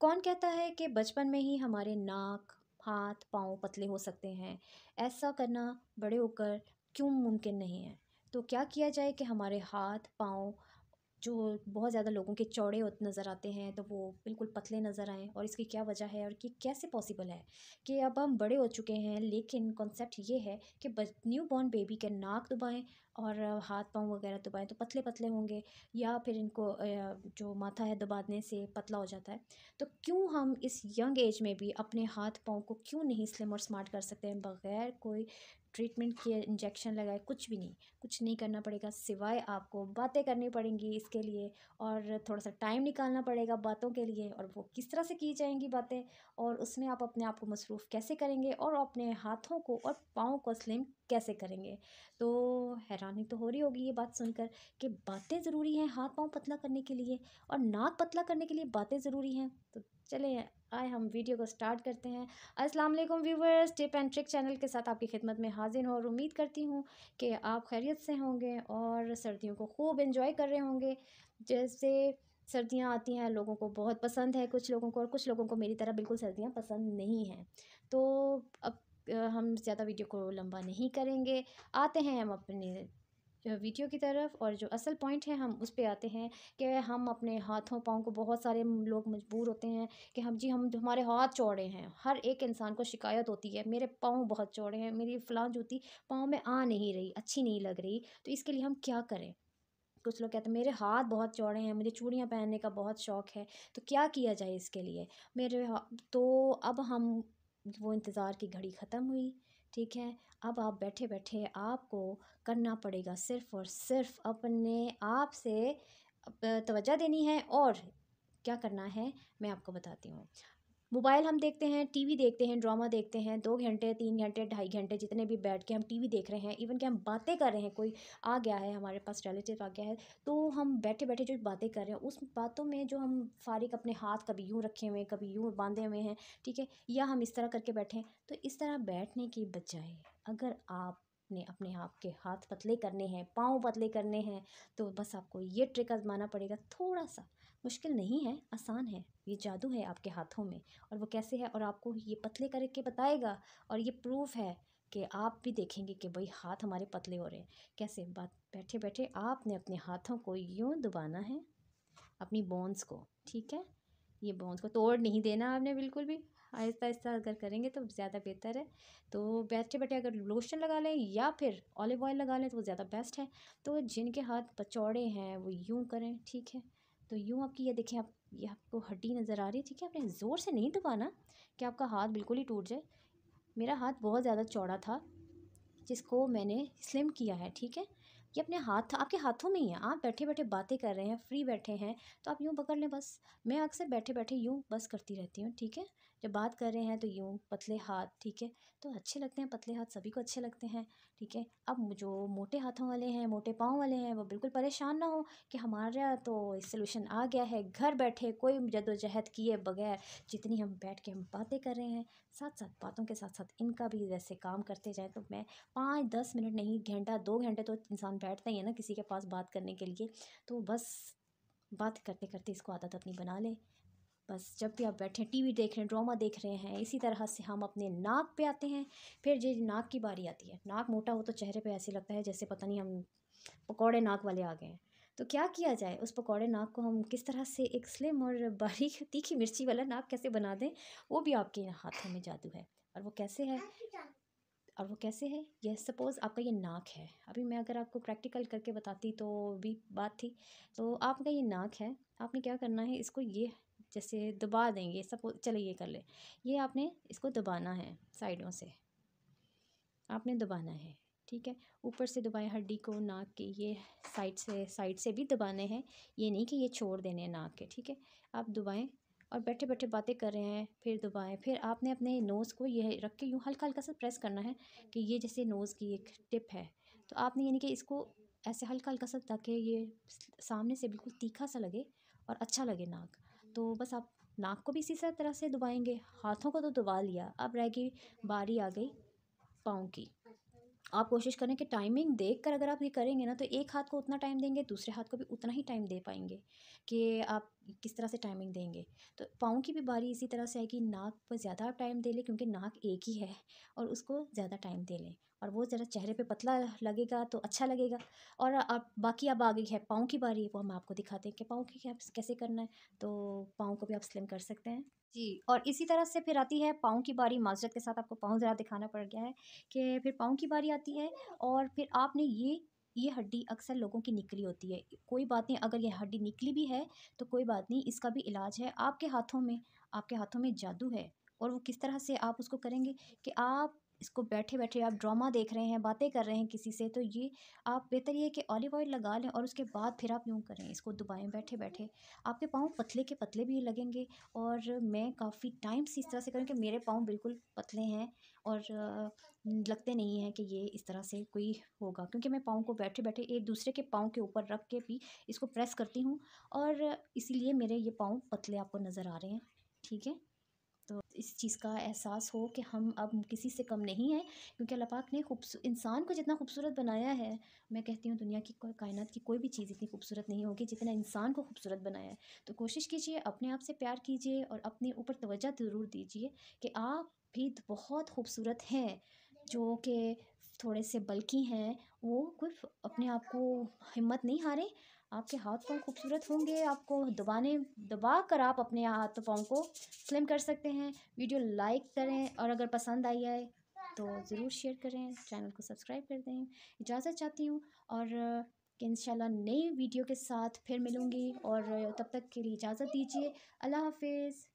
कौन कहता है कि बचपन में ही हमारे नाक हाथ पाँव पतले हो सकते हैं ऐसा करना बड़े होकर क्यों मुमकिन नहीं है तो क्या किया जाए कि हमारे हाथ पाँव जो बहुत ज़्यादा लोगों के चौड़े नज़र आते हैं तो वो बिल्कुल पतले नज़र आएँ और इसकी क्या वजह है और कि कैसे पॉसिबल है कि अब हम बड़े हो चुके हैं लेकिन कॉन्सेप्ट ये है कि न्यू बॉर्न बेबी के नाक दुबाएँ और हाथ पाँव वगैरह दुबाएँ तो पतले पतले होंगे या फिर इनको जो माथा है दबाने से पतला हो जाता है तो क्यों हम इस यंग एज में भी अपने हाथ पाँव को क्यों नहीं स्लिम और स्मार्ट कर सकते हैं बग़ैर कोई ट्रीटमेंट किया इंजेक्शन लगाए कुछ भी नहीं कुछ नहीं करना पड़ेगा सिवाय आपको बातें करनी पड़ेंगी इसके लिए और थोड़ा सा टाइम निकालना पड़ेगा बातों के लिए और वो किस तरह से की जाएंगी बातें और उसमें आप अपने आप को मसरूफ़ कैसे करेंगे और अपने हाथों को और पाँव को स्लिम कैसे करेंगे तो हैरानी तो हो रही होगी ये बात सुनकर कि बातें ज़रूरी हैं हाथ पाँव पतला करने के लिए और नाक पतला करने के लिए बातें ज़रूरी हैं तो चलें आए हम वीडियो को स्टार्ट करते हैं अस्सलाम वालेकुम viewers tip and trick channel के साथ आपकी खिदमत में हाजिर हूँ और उम्मीद करती हूँ कि आप खैरियत से होंगे और सर्दियों को खूब इन्जॉय कर रहे होंगे जैसे सर्दियाँ आती हैं लोगों को बहुत पसंद है कुछ लोगों को और कुछ लोगों को मेरी तरह बिल्कुल सर्दियाँ पसंद नहीं हैं तो अब हम ज़्यादा वीडियो को लंबा नहीं करेंगे आते हैं हम अपने वीडियो की तरफ और जो असल पॉइंट है हम उस पर आते हैं कि हम अपने हाथों पाँव को बहुत सारे लोग मजबूर होते हैं कि हम जी हम हमारे हाथ चौड़े हैं हर एक इंसान को शिकायत होती है मेरे पाँव बहुत चौड़े हैं मेरी फ़लाँ जूती पाँव में आ नहीं रही अच्छी नहीं लग रही तो इसके लिए हम क्या करें कुछ लोग कहते हैं मेरे हाथ बहुत चौड़े हैं मुझे चूड़ियाँ पहनने का बहुत शौक़ है तो क्या किया जाए इसके लिए मेरे तो अब हम वो इंतज़ार की घड़ी ख़त्म हुई ठीक है अब आप बैठे बैठे आपको करना पड़ेगा सिर्फ़ और सिर्फ अपने आप से तवज्जो देनी है और क्या करना है मैं आपको बताती हूँ मोबाइल हम देखते हैं टीवी देखते हैं ड्रामा देखते हैं दो घंटे तीन घंटे ढाई घंटे जितने भी बैठ के हम टीवी देख रहे हैं इवन कि हम बातें कर रहे हैं कोई आ गया है हमारे पास रिलेटिव आ गया है तो हम बैठे बैठे जो बातें कर रहे हैं उस बातों में जो हम फारिक अपने हाथ कभी यूँ रखे हुए हैं कभी यूँ बांधे हुए हैं ठीक है या हम इस तरह करके बैठे हैं तो इस तरह बैठने की बजाय अगर आप आपने अपने आप के हाथ पतले करने हैं पाँव पतले करने हैं तो बस आपको ये ट्रिक आजमाना पड़ेगा थोड़ा सा मुश्किल नहीं है आसान है ये जादू है आपके हाथों में और वो कैसे है और आपको ये पतले करके बताएगा और ये प्रूफ है कि आप भी देखेंगे कि भाई हाथ हमारे पतले हो रहे हैं कैसे बात बैठे बैठे आपने अपने हाथों को यूँ दबाना है अपनी बोन्स को ठीक है ये बोन्स को तोड़ नहीं देना आपने बिल्कुल भी आहिस्ता आहिस्ता अगर करेंगे तो ज़्यादा बेहतर है तो बैठे बैठे अगर लोशन लगा लें या फिर ऑलिव ऑयल लगा लें तो वो ज़्यादा बेस्ट है तो जिनके हाथ पचौड़े हैं वो यूँ करें ठीक है तो यूँ आपकी ये देखें आप ये आपको हड्डी नज़र आ रही है ठीक है आपने ज़ोर से नहीं दबाना कि आपका हाथ बिल्कुल ही टूट जाए मेरा हाथ बहुत ज़्यादा चौड़ा था जिसको मैंने स्लिम किया है ठीक है ये अपने हाथ आपके हाथों में ही है आप बैठे बैठे बातें कर रहे हैं फ्री बैठे हैं तो आप यूँ पकड़ लें बस मैं अक्सर बैठे बैठे यूँ बस करती रहती हूँ ठीक है जब बात कर रहे हैं तो यूँ पतले हाथ ठीक है तो अच्छे लगते हैं पतले हाथ सभी को अच्छे लगते हैं ठीक है अब जो मोटे हाथों वाले हैं मोटे पाँव वाले हैं वो बिल्कुल परेशान ना हो कि हमारा तो सोल्यूशन आ गया है घर बैठे कोई जदोजहद किए बगैर जितनी हम बैठ के हम बातें कर रहे हैं साथ साथ बातों के साथ साथ इनका भी वैसे काम करते जाएँ तो मैं पाँच दस मिनट नहीं घंटा दो घंटे तो इंसान बैठता ही है ना किसी के पास बात करने के लिए तो बस बात करते करते इसको आदत अपनी बना ले बस जब भी आप बैठे टीवी देख रहे हैं ड्रामा देख रहे हैं इसी तरह से हम अपने नाक पे आते हैं फिर जी नाक की बारी आती है नाक मोटा हो तो चेहरे पे ऐसे लगता है जैसे पता नहीं हम पकौड़े नाक वाले आ गए हैं तो क्या किया जाए उस पकौड़े नाक को हम किस तरह से एक स्लिम और बारीक तीखी मिर्ची वाला नाक कैसे बना दें वो भी आपके हाथों में जादू है और वो कैसे है और वो कैसे है यह सपोज़ आपका ये नाक है अभी मैं अगर आपको प्रैक्टिकल करके बताती तो भी बात थी तो आपका ये नाक है आपने क्या करना है इसको ये जैसे दबा देंगे सपोज चलिए ये कर ले ये आपने इसको दबाना है साइडों से आपने दबाना है ठीक है ऊपर से दबाएं हड्डी को नाक के ये साइड से साइड से भी दबाने हैं ये नहीं कि ये छोड़ देने हैं नाक के ठीक है आप दबाएं और बैठे बैठे बातें कर रहे हैं फिर दबाएं फिर आपने अपने नोज़ को ये रख के यूँ हल्का हल्का सा प्रेस करना है कि ये जैसे नोज़ की एक टिप है तो आपने यानी कि इसको ऐसे हल्का हल्का सा ताकि ये सामने से बिल्कुल तीखा सा लगे और अच्छा लगे नाक तो बस आप नाक को भी इसी तरह से दबाएँगे हाथों को तो दबा लिया अब रह गई बारी आ गई पाँव की आप कोशिश करें कि टाइमिंग देख कर अगर आप ये करेंगे ना तो एक हाथ को उतना टाइम देंगे दूसरे हाथ को भी उतना ही टाइम दे पाएंगे कि आप किस तरह से टाइमिंग देंगे तो पाँव की भी बारी इसी तरह से है कि नाक पर ज़्यादा आप टाइम दे लें क्योंकि नाक एक ही है और उसको ज़्यादा टाइम दे लें और वो ज़रा चेहरे पर पतला लगेगा तो अच्छा लगेगा और आप बाकी अब आगे है पाँव की बारी है वो हम आपको दिखाते हैं कि पाँव की कैसे करना है तो पाँव को भी आप स्लिम कर सकते हैं जी और इसी तरह से फिर आती है पाँव की बारी माजरत के साथ आपको पाँव ज़रा दिखाना पड़ गया है कि फिर पाँव की बारी आती है और फिर आपने ये ये हड्डी अक्सर लोगों की निकली होती है कोई बात नहीं अगर ये हड्डी निकली भी है तो कोई बात नहीं इसका भी इलाज है आपके हाथों में आपके हाथों में जादू है और वो किस तरह से आप उसको करेंगे कि आप इसको बैठे बैठे आप ड्रामा देख रहे हैं बातें कर रहे हैं किसी से तो ये आप बेहतर ये कि ऑलिव ऑयल लगा लें और उसके बाद फिर आप यूँ करें इसको दुबाएँ बैठे बैठे आपके पाँव पतले के पतले भी लगेंगे और मैं काफ़ी टाइम से इस तरह से करूँ कि मेरे पाँव बिल्कुल पतले हैं और लगते नहीं हैं कि ये इस तरह से कोई होगा क्योंकि मैं पाँव को बैठे बैठे एक दूसरे के पाँव के ऊपर रख के भी इसको प्रेस करती हूँ और इसीलिए मेरे ये पाँव पतले आपको नज़र आ रहे हैं ठीक है तो इस चीज़ का एहसास हो कि हम अब किसी से कम नहीं हैं क्योंकि अल्लाह पाक ने खूबसूरत इंसान को जितना खूबसूरत बनाया है मैं कहती हूँ दुनिया की कोई कायनात की कोई भी चीज़ इतनी खूबसूरत नहीं होगी जितना इंसान को खूबसूरत बनाया है तो कोशिश कीजिए अपने आप से प्यार कीजिए और अपने ऊपर तोज्जा ज़रूर दीजिए कि आप भी बहुत खूबसूरत हैं जो कि थोड़े से बल्कि हैं वो कोई अपने आप को हिम्मत नहीं हारें आपके हाथ पाँव खूबसूरत होंगे आपको दबाने दबा कर आप अपने हाथ पाँव को स्लिम कर सकते हैं वीडियो लाइक करें और अगर पसंद आई है तो ज़रूर शेयर करें चैनल को सब्सक्राइब कर दें इजाज़त चाहती हूँ और कि इंशाल्लाह नई वीडियो के साथ फिर मिलूँगी और तब तक के लिए इजाज़त दीजिए अल्लाह हाफिज़